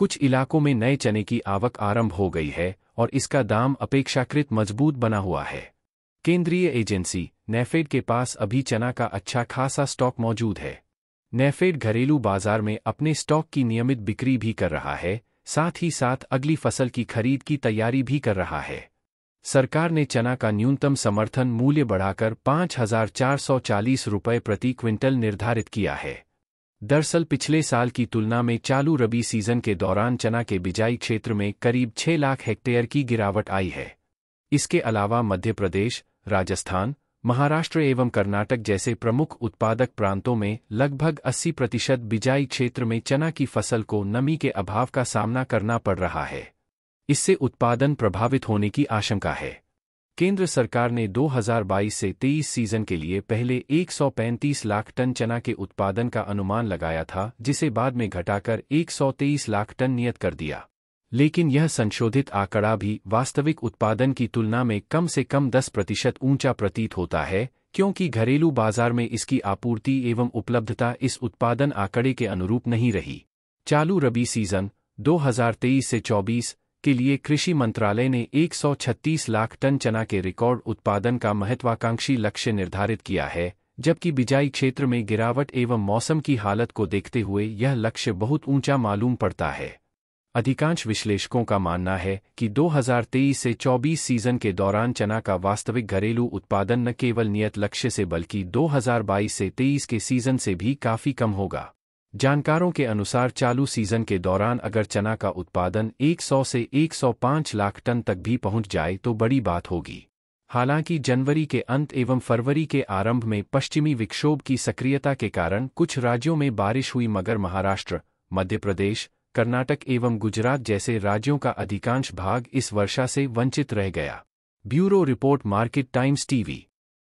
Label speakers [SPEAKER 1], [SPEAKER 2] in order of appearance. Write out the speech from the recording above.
[SPEAKER 1] कुछ इलाकों में नए चने की आवक आरंभ हो गई है और इसका दाम अपेक्षाकृत मजबूत बना हुआ है केंद्रीय एजेंसी नेफेड के पास अभी चना का अच्छा खासा स्टॉक मौजूद है नेफेड घरेलू बाजार में अपने स्टॉक की नियमित बिक्री भी कर रहा है साथ ही साथ अगली फसल की खरीद की तैयारी भी कर रहा है सरकार ने चना का न्यूनतम समर्थन मूल्य बढ़ाकर पाँच हजार चार सौ चालीस रुपये प्रति क्विंटल निर्धारित किया है दरअसल पिछले साल की तुलना में चालू रबी सीजन के दौरान चना के बिजाई क्षेत्र में करीब 6 लाख हेक्टेयर की गिरावट आई है इसके अलावा मध्य प्रदेश राजस्थान महाराष्ट्र एवं कर्नाटक जैसे प्रमुख उत्पादक प्रांतों में लगभग 80 प्रतिशत बिजाई क्षेत्र में चना की फसल को नमी के अभाव का सामना करना पड़ रहा है इससे उत्पादन प्रभावित होने की आशंका है केंद्र सरकार ने 2022 से 23 सीजन के लिए पहले 135 लाख टन चना के उत्पादन का अनुमान लगाया था जिसे बाद में घटाकर 123 लाख टन नियत कर दिया लेकिन यह संशोधित आंकड़ा भी वास्तविक उत्पादन की तुलना में कम से कम 10 प्रतिशत ऊंचा प्रतीत होता है क्योंकि घरेलू बाजार में इसकी आपूर्ति एवं उपलब्धता इस उत्पादन आंकड़े के अनुरूप नहीं रही चालू रबी सीजन 2023 से 24 के लिए कृषि मंत्रालय ने 136 लाख टन चना के रिकॉर्ड उत्पादन का महत्वाकांक्षी लक्ष्य निर्धारित किया है जबकि बिजाई क्षेत्र में गिरावट एवं मौसम की हालत को देखते हुए यह लक्ष्य बहुत ऊंचा मालूम पड़ता है अधिकांश विश्लेषकों का मानना है कि 2023 से 24 सीजन के दौरान चना का वास्तविक घरेलू उत्पादन न केवल नियत लक्ष्य से बल्कि 2022 से 23 के सीजन से भी काफी कम होगा जानकारों के अनुसार चालू सीजन के दौरान अगर चना का उत्पादन 100 से 105 लाख टन तक भी पहुंच जाए तो बड़ी बात होगी हालांकि जनवरी के अंत एवं फरवरी के आरंभ में पश्चिमी विक्षोभ की सक्रियता के कारण कुछ राज्यों में बारिश हुई मगर महाराष्ट्र मध्य प्रदेश कर्नाटक एवं गुजरात जैसे राज्यों का अधिकांश भाग इस वर्षा से वंचित रह गया bureau report Market Times TV